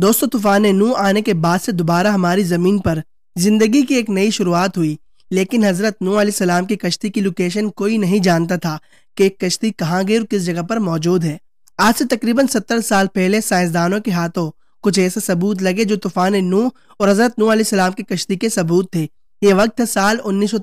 दोस्तों तूफान नू आने के बाद से दोबारा हमारी ज़मीन पर जिंदगी की एक नई शुरुआत हुई लेकिन हज़रत नू सलाम की कश्ती की लोकेशन कोई नहीं जानता था कि कश्ती कहाँ गई और किस जगह पर मौजूद है आज से तकरीबन सत्तर साल पहले साइंसदानों के हाथों कुछ ऐसे सबूत लगे जो तूफान नू और हजरत नू सलाम की कश्ती के सबूत थे ये वक्त था साल उन्नीस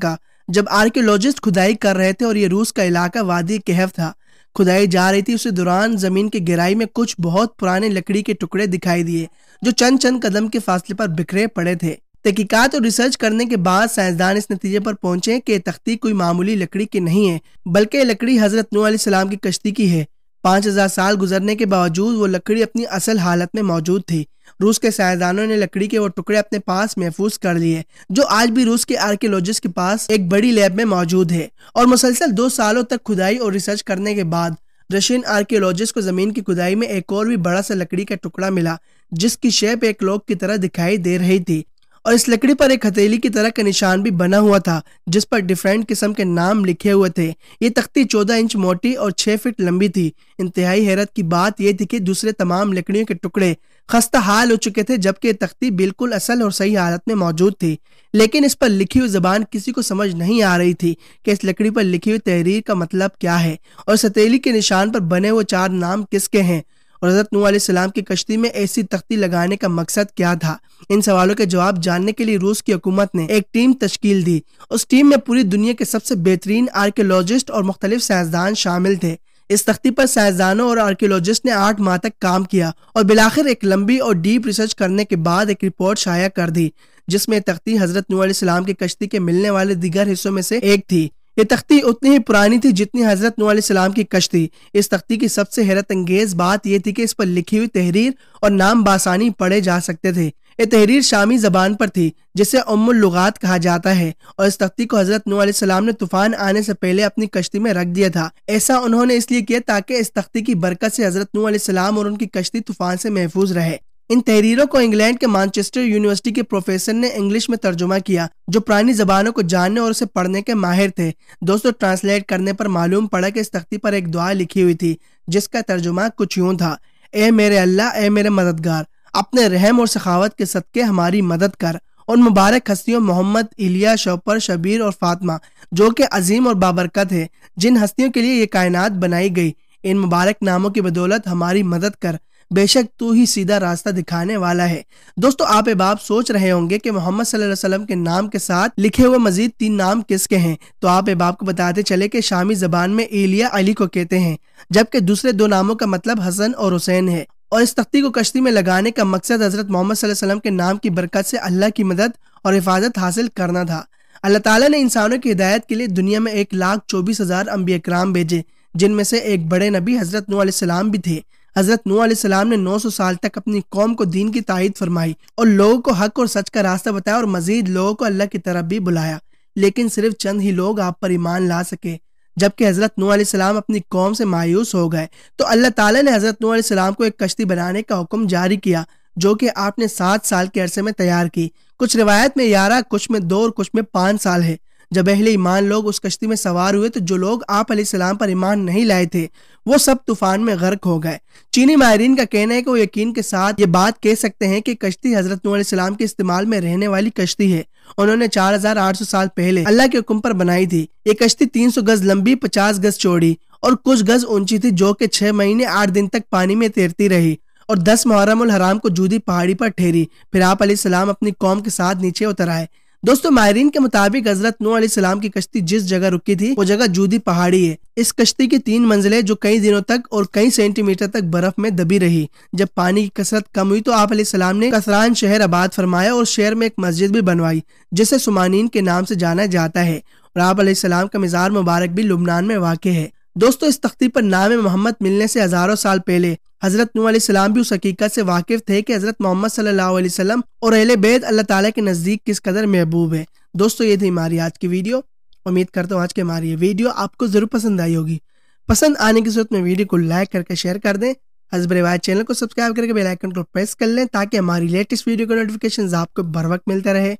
का जब आर्कियोलॉजिस्ट खुदाई कर रहे थे और ये रूस का इलाका वादी कहफ था खुदाई जा रही थी उसी दौरान जमीन की गहराई में कुछ बहुत पुराने लकड़ी के टुकड़े दिखाई दिए जो चंद चंद कदम के फासले पर बिखरे पड़े थे तहकीकात और रिसर्च करने के बाद साइंसदान इस नतीजे पर पहुंचे कि तख्ती कोई मामूली लकड़ी की नहीं है बल्कि लकड़ी हजरत नू सलाम की कश्ती की है पाँच हजार साल गुजरने के बावजूद वो लकड़ी अपनी असल हालत में मौजूद थी रूस के साइंसदानों ने लकड़ी के वो टुकड़े अपने पास महफूज कर लिए जो आज भी रूस के आर्कियोलॉजिस्ट के पास एक बड़ी लैब में मौजूद है और मुसलसल दो सालों तक खुदाई और रिसर्च करने के बाद रशियन आर्कियोलॉजिस्ट को जमीन की खुदाई में एक और भी बड़ा सा लकड़ी का टुकड़ा मिला जिसकी शेप एक लोक की तरह दिखाई दे रही थी और इस लकड़ी पर एक हथेली की तरह का निशान भी बना हुआ था जिस पर डिफरेंट किस्म के नाम लिखे हुए थे ये तख्ती चौदह इंच मोटी और छह फीट लंबी थी इंतहाई हैरत की बात यह थी कि दूसरे तमाम लकड़ियों के टुकड़े खस्ता हाल हो चुके थे जबकि तख्ती बिल्कुल असल और सही हालत में मौजूद थी लेकिन इस पर लिखी हुई जबान किसी को समझ नहीं आ रही थी कि इस लकड़ी पर लिखी हुई तहरीर का मतलब क्या है और सतीली के निशान पर बने हुए चार नाम किसके हैं और हज़रत नू आसमाम की कश्ती में ऐसी तख्ती लगाने का मकसद क्या था इन सवालों के जवाब जानने के लिए रूस की हुकूमत ने एक टीम तश्कील दी उस टीम में पूरी दुनिया के सबसे बेहतरीन आर्कियोलॉजिस्ट और मुख्तलिफ साइंसदान शामिल थे इस तख्ती पर साइंसदानों और आर्कियोलॉजिस्ट ने आठ माह तक काम किया और बिलाखिर एक लंबी और डीप रिसर्च करने के बाद एक रिपोर्ट शाया कर दी जिसमें तख्ती हजरत नू सलाम की कश्ती के मिलने वाले दिगर हिस्सों में से एक थी ये तख्ती उतनी ही पुरानी थी जितनी हजरत नू सलाम की कश्ती इस तख्ती की सबसे हैरत अंगेज बात यह थी कि इस पर लिखी हुई तहरीर और नाम बासानी पढ़े जा सकते थे ये तहरीर शामी जबान पर थी जिसे अमुल उम्मुलुगात कहा जाता है और इस तख्ती को हजरत नू सलाम ने तूफान आने से पहले अपनी कश्ती में रख दिया था ऐसा उन्होंने इसलिए किया ताकि इस तख्ती की बरकत से हजरत नू सलाम और उनकी कश्ती तूफान से महफूज रहे इन तहरीरों को इंग्लैंड के मानचेस्टर यूनिवर्सिटी के प्रोफेसर ने इंग्लिश में तर्जुमा किया जो पुरानी जबानों को जानने और उसे पढ़ने के माहिर थे दोस्तों ट्रांसलेट करने पर मालूम पड़ा कि इस तख्ती पर एक दुआ लिखी हुई थी जिसका तर्जुमा कुछ यूं था ए मेरे अल्लाह ए मेरे मददगार अपने रहम और सखावत के सदक़े हमारी मदद कर उन मुबारक हस्तियों मोहम्मद इलिया शोपर शबीर और फातमा जो कि अजीम और बाबरकत है जिन हस्तियों के लिए ये कायनात बनाई गई इन मुबारक नामों की बदौलत हमारी मदद कर बेशक तू ही सीधा रास्ता दिखाने वाला है दोस्तों आप बाप सोच रहे होंगे कि मोहम्मद सल्लल्लाहु वसल्लम के नाम के साथ लिखे हुए मजीद तीन नाम किसके हैं तो आप बाप को बताते चले कि शामी जबान में एलिया अली को कहते हैं जबकि दूसरे दो नामों का मतलब हसन और हुसैन है और इस तख्ती को कश्ती में लगाने का मकसद हजरत मोहम्मद के नाम की बरकत से अल्लाह की मदद और हिफाजत हासिल करना था अल्लाह ताला ने इंसानों की हिदायत के लिए दुनिया में एक लाख चौबीस हजार अम्बी कराम भेजे जिनमें से एक बड़े नबी हजरत सलाम भी थे हजरत नू सलाम ने 900 साल तक अपनी कौम को दीन की तायद फरमाई और लोगों को हक और सच का रास्ता बताया और मजीद लोगों को अल्लाह की तरफ भी बुलाया लेकिन सिर्फ चंद ही लोग आप पर ईमान ला सके जबकि हज़रत नू सलाम अपनी कौम से मायूस हो गए तो अल्लाह तला ने हज़रत नू सलाम को एक कश्ती बनाने का हुक्म जारी किया जो कि आपने सात साल के अरसे में तैयार की कुछ रिवायत में ग्यारह कुछ में दो और कुछ में पाँच साल है जब अहले ईमान लोग उस कश्ती में सवार हुए तो जो लोग आप सलाम पर ईमान नहीं लाए थे वो सब तूफान में गर्क हो गए चीनी माहरीन का कहना है कि वो यकीन के साथ ये बात कह सकते हैं कि कश्ती हजरत सलाम के इस्तेमाल में रहने वाली कश्ती है उन्होंने 4,800 साल पहले अल्लाह के हुक्म पर बनाई थी ये कश्ती 300 गज लंबी 50 गज चौड़ी और कुछ गज ऊंची थी जो कि छह महीने आठ दिन तक पानी में तैरती रही और दस मुहर्रम हराम को जूदी पहाड़ी पर ठहरी फिर आप सलाम अपनी कौम के साथ नीचे उतर आए दोस्तों माहरीन के मुताबिक हजरत नू सलाम की कश्ती जिस जगह रुकी थी वो जगह जूदी पहाड़ी है इस कश्ती की तीन मंजिलें जो कई दिनों तक और कई सेंटीमीटर तक बर्फ में दबी रही जब पानी की कसरत कम हुई तो आप सलाम ने कसरान शहर आबाद फरमाया और शहर में एक मस्जिद भी बनवाई जिसे सुमानीन के नाम से जाना जाता है और आप सलाम का मिजार मुबारक भी लुबनान में वाक़ है दोस्तों इस तख्ती पर नाम मोहम्मद मिलने से हजारों साल पहले हजरत नूसम भी उस हकीकत से वाकिफ थे कि हजरत मोहम्मद सल्लाम और अहल बेद अल्लाह ताला के नज़दीक किस कदर महबूब है दोस्तों ये थी हमारी आज की वीडियो उम्मीद करता हूँ आज की हमारी ये वीडियो आपको ज़रूर पसंद आई होगी पसंद आने की सूरत में वीडियो को लाइक करके शेयर कर दें हजब रिवायत चैनल को सब्सक्राइब करके बेल आइकन को प्रेस कर लें ताकि हमारी लेटेस्ट वीडियो का नोटिफिकेशन आपको बर वक्त मिलता रहे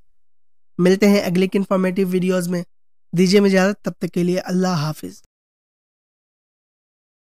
मिलते हैं अगले इन्फॉर्मेटिव वीडियोज़ में दीजिए मुझे इजाज़त तब तक के लिए अल्लाह हाफिज़